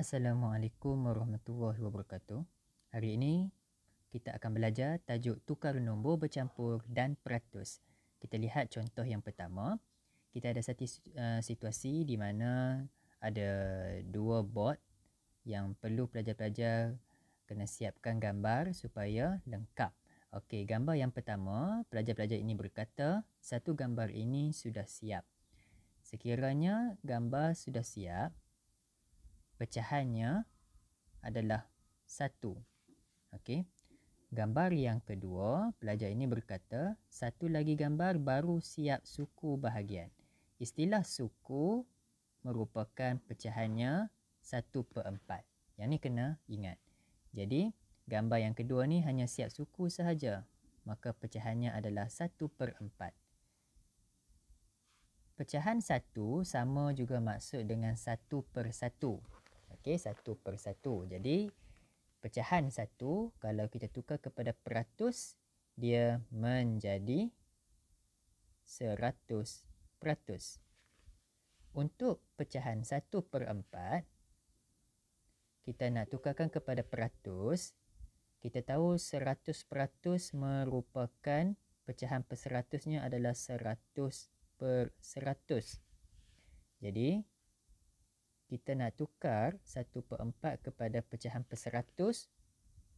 Assalamualaikum warahmatullahi wabarakatuh. Hari ini kita akan belajar tajuk tukar nombor bercampur dan peratus. Kita lihat contoh yang pertama. Kita ada satu eh, situasi di mana ada dua bot yang perlu pelajar-pelajar kena siapkan gambar supaya lengkap. Okey, gambar yang pertama, pelajar-pelajar ini berkata, satu gambar ini sudah siap. Sekiranya gambar sudah siap, pecahannya adalah satu. Okey. Gambar yang kedua, pelajar ini berkata, satu lagi gambar baru siap suku bahagian. Istilah suku merupakan pecahannya 1 per 4. Yang ni kena ingat. Jadi, gambar yang kedua ni hanya siap suku sahaja. Maka pecahannya adalah 1 per 4. Pecahan satu sama juga maksud dengan satu per satu. Okey, satu per satu. Jadi, pecahan satu, kalau kita tukar kepada peratus, dia menjadi seratus peratus. Untuk pecahan satu per empat, kita nak tukarkan kepada peratus. Kita tahu seratus peratus merupakan pecahan perseratusnya adalah seratus per seratus. Jadi, kita nak tukar 1/4 kepada pecahan perseratus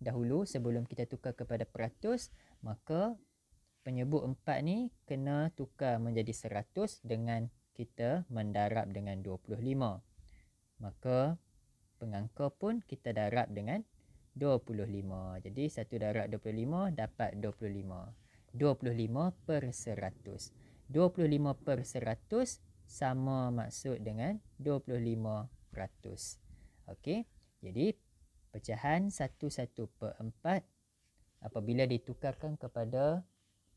dahulu sebelum kita tukar kepada peratus maka penyebut 4 ni kena tukar menjadi 100 dengan kita mendarab dengan 25 maka pengangka pun kita darab dengan 25 jadi satu darab 25 dapat 25 25 per 100 25 per 100 sama maksud dengan 25%. Okey. Jadi pecahan 1 per 4 apabila ditukarkan kepada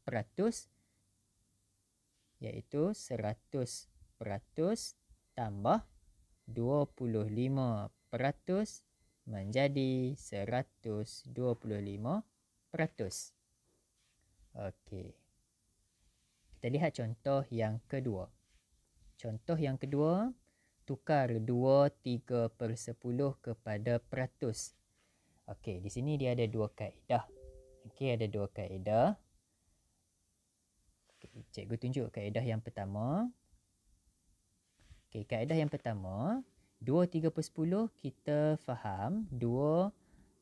peratus iaitu 100% tambah 25% menjadi 125%. Okey. Kita lihat contoh yang kedua. Contoh yang kedua, tukar 2 per 10 kepada peratus. Okey, di sini dia ada dua kaedah. Okey, ada dua kaedah. Okay, cikgu tunjuk kaedah yang pertama. Okey, kaedah yang pertama, 2 per 10 kita faham 2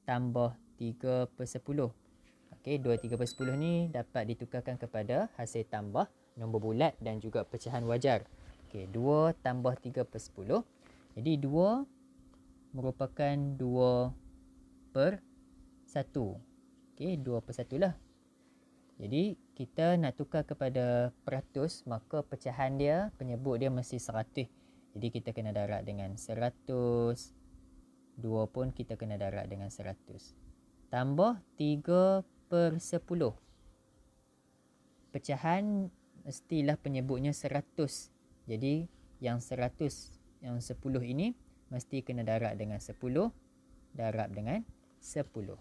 tambah 3 per 10. Okey, 2 3 per 10 ni dapat ditukarkan kepada hasil tambah nombor bulat dan juga pecahan wajar. Okey, 2 tambah 3 per 10. Jadi 2 merupakan 2 per 1. Okey, 2 per 1 lah. Jadi kita nak tukar kepada peratus maka pecahan dia penyebut dia mesti 100. Jadi kita kena darat dengan 100. 2 pun kita kena darat dengan 100. Tambah 3 per 10. Pecahan mestilah penyebutnya 100 jadi yang 100 yang 10 ini mesti kena darab dengan 10 darab dengan 10.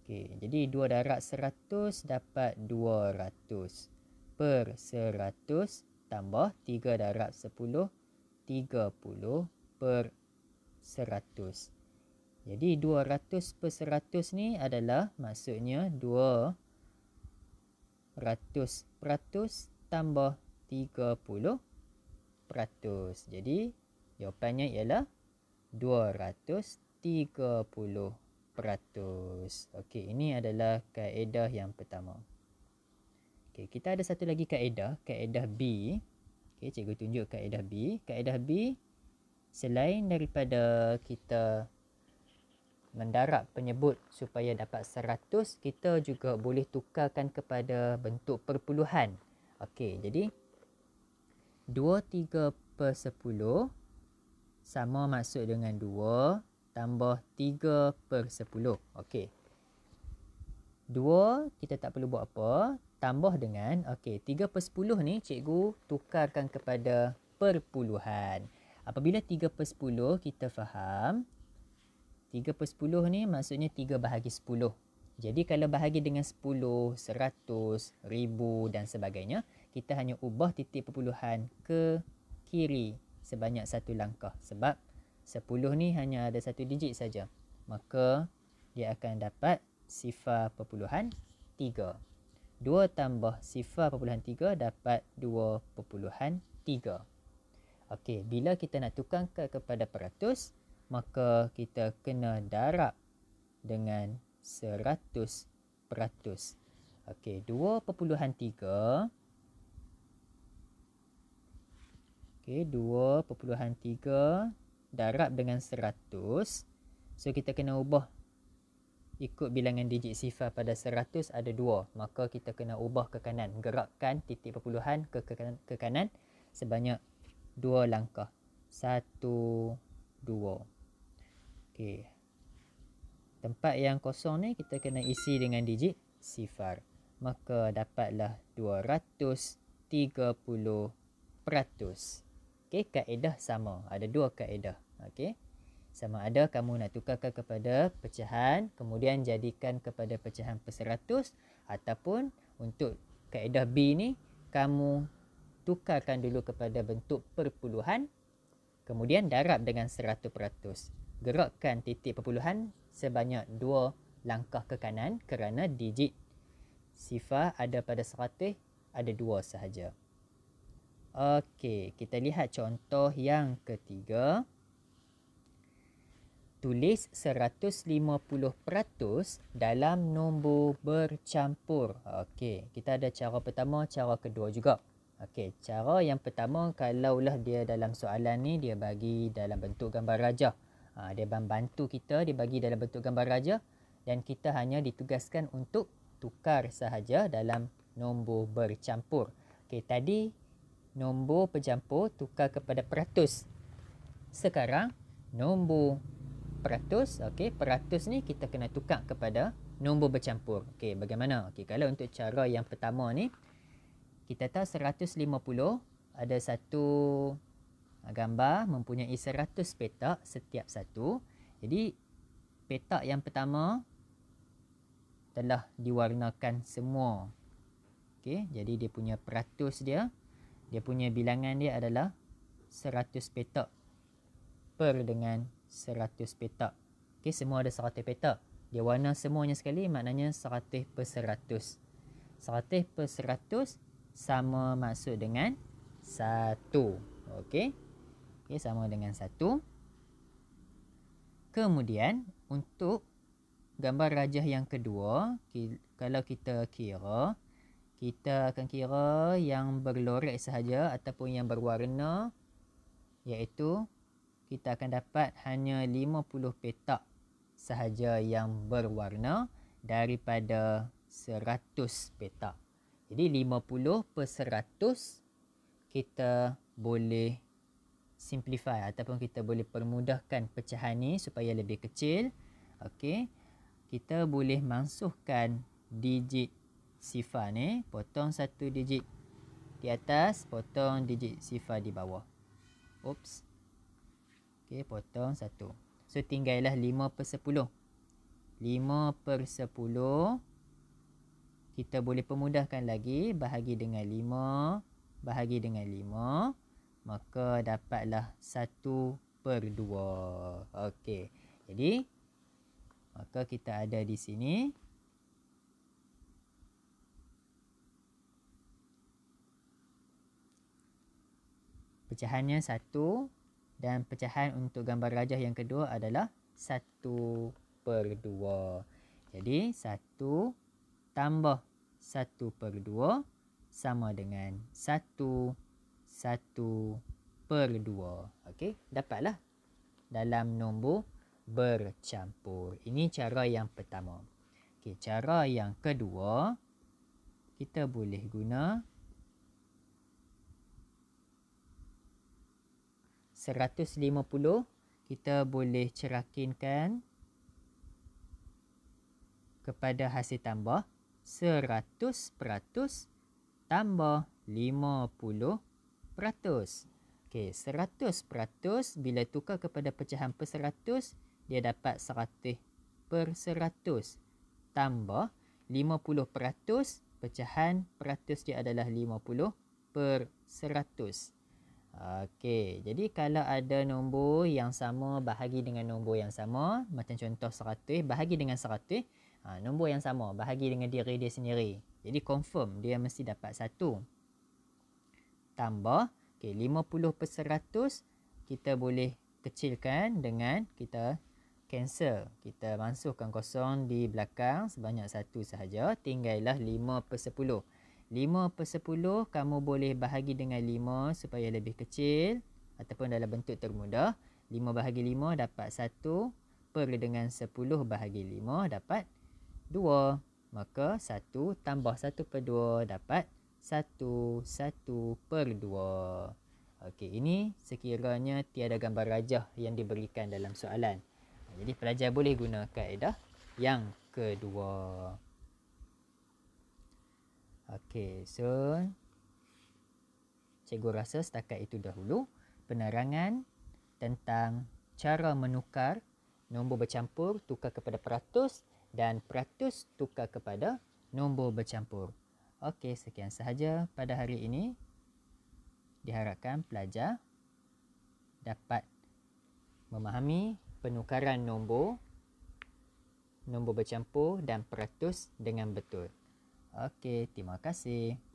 Okey, jadi dua darab 100 dapat 200 per 100 tambah tiga darab 10 30 per 100. Jadi 200 per 100 ni adalah maksudnya 200 peratus tambah 30 peratus. Jadi, jawapannya ialah 230 peratus. Okey, ini adalah kaedah yang pertama. Okey, kita ada satu lagi kaedah, kaedah B. Okey, cikgu tunjuk kaedah B. Kaedah B, selain daripada kita mendarat penyebut supaya dapat 100, kita juga boleh tukarkan kepada bentuk perpuluhan. Okey, jadi 2,3 per 10 sama masuk dengan 2 tambah 3 per 10. Okey. 2 kita tak perlu buat apa. Tambah dengan, okey, 3 per 10 ni cikgu tukarkan kepada perpuluhan. Apabila 3 per 10 kita faham, 3 per 10 ni maksudnya 3 bahagi 10. Jadi kalau bahagi dengan 10, 100, 1000 dan sebagainya, kita hanya ubah titik perpuluhan ke kiri sebanyak satu langkah sebab 10 ni hanya ada satu digit saja maka dia akan dapat sifar perpuluhan 3 2 tambah sifar perpuluhan 3 dapat 2 perpuluhan 3 Okey, bila kita nak tukar ke kepada peratus, maka kita kena darab dengan 100 peratus. Okey, 2.3 Okey, 2.3 darab dengan 100. So kita kena ubah ikut bilangan digit sifar pada 100 ada 2. Maka kita kena ubah ke kanan, gerakkan titik perpuluhan ke ke kanan, ke kanan sebanyak 2 langkah. 1 2. Okey. Tempat yang kosong ni kita kena isi dengan digit sifar. Maka dapatlah peratus. Okey, kaedah sama. Ada dua kaedah. Okey. Sama ada kamu nak tukarkan kepada pecahan, kemudian jadikan kepada pecahan perseratus ataupun untuk kaedah B ni kamu tukarkan dulu kepada bentuk perpuluhan kemudian darab dengan 100%. Gerakkan titik perpuluhan sebanyak dua langkah ke kanan kerana digit sifar ada pada 100 ada dua sahaja. Okey, kita lihat contoh yang ketiga. Tulis 150% dalam nombor bercampur. Okey, kita ada cara pertama, cara kedua juga. Okey, cara yang pertama kalaulah dia dalam soalan ni dia bagi dalam bentuk gambar raja. Ha, dia bantu kita, dia bagi dalam bentuk gambar raja dan kita hanya ditugaskan untuk tukar sahaja dalam nombor bercampur. Okey, tadi nombor pejampur tukar kepada peratus. Sekarang nombor peratus, okey, peratus ni kita kena tukar kepada nombor bercampur. Okey, bagaimana? Okey, kalau untuk cara yang pertama ni kita tahu 150 ada satu gambar mempunyai 100 petak setiap satu. Jadi petak yang pertama telah diwarnakan semua. Okey, jadi dia punya peratus dia dia punya bilangan dia adalah 100 petak per dengan 100 petak. Okey, semua ada 100 petak. Dia warna semuanya sekali maknanya 100 per 100. 100 per 100 sama maksud dengan 1. Okey. Okey, sama dengan 1. Kemudian untuk gambar rajah yang kedua, kalau kita kira kita akan kira yang berlorek sahaja ataupun yang berwarna iaitu kita akan dapat hanya 50 petak sahaja yang berwarna daripada 100 petak. Jadi 50 per 100 kita boleh simplify ataupun kita boleh permudahkan pecahan ni supaya lebih kecil. Okey. Kita boleh mansuhkan digit sifar ni potong satu digit di atas potong digit sifar di bawah oops Okay potong satu so tinggallah 5 per 10 5 per 10 kita boleh pemudahkan lagi bahagi dengan 5 bahagi dengan 5 maka dapatlah 1 per 2 ok jadi maka kita ada di sini pecahannya satu dan pecahan untuk gambar rajah yang kedua adalah satu per dua. Jadi satu tambah satu per dua sama dengan satu satu per dua. Okey, dapatlah dalam nombor bercampur. Ini cara yang pertama. Okey, cara yang kedua kita boleh guna 150 kita boleh cerakinkan kepada hasil tambah 100% tambah 50%. Okey, 100% bila tukar kepada pecahan per 100 dia dapat 100 per 100 tambah 50% pecahan peratus dia adalah 50 per 100. Okey, jadi kalau ada nombor yang sama bahagi dengan nombor yang sama, macam contoh 100 bahagi dengan 100, ha, nombor yang sama bahagi dengan diri dia sendiri. Jadi confirm dia mesti dapat 1. Tambah, okey, 50 per 100 kita boleh kecilkan dengan kita cancel. Kita masukkan kosong di belakang sebanyak 1 sahaja, tinggallah 5 per 10. 5 per 10 kamu boleh bahagi dengan 5 supaya lebih kecil ataupun dalam bentuk termudah 5 bahagi 5 dapat 1 per dengan 10 bahagi 5 dapat 2 maka 1 tambah 1 per 2 dapat 1 1 per 2 Okey, ini sekiranya tiada gambar rajah yang diberikan dalam soalan. Jadi pelajar boleh guna kaedah yang kedua. Okey, so cikgu rasa setakat itu dahulu penerangan tentang cara menukar nombor bercampur tukar kepada peratus dan peratus tukar kepada nombor bercampur. Okey, sekian sahaja pada hari ini. Diharapkan pelajar dapat memahami penukaran nombor, nombor bercampur dan peratus dengan betul. Okey, terima kasih.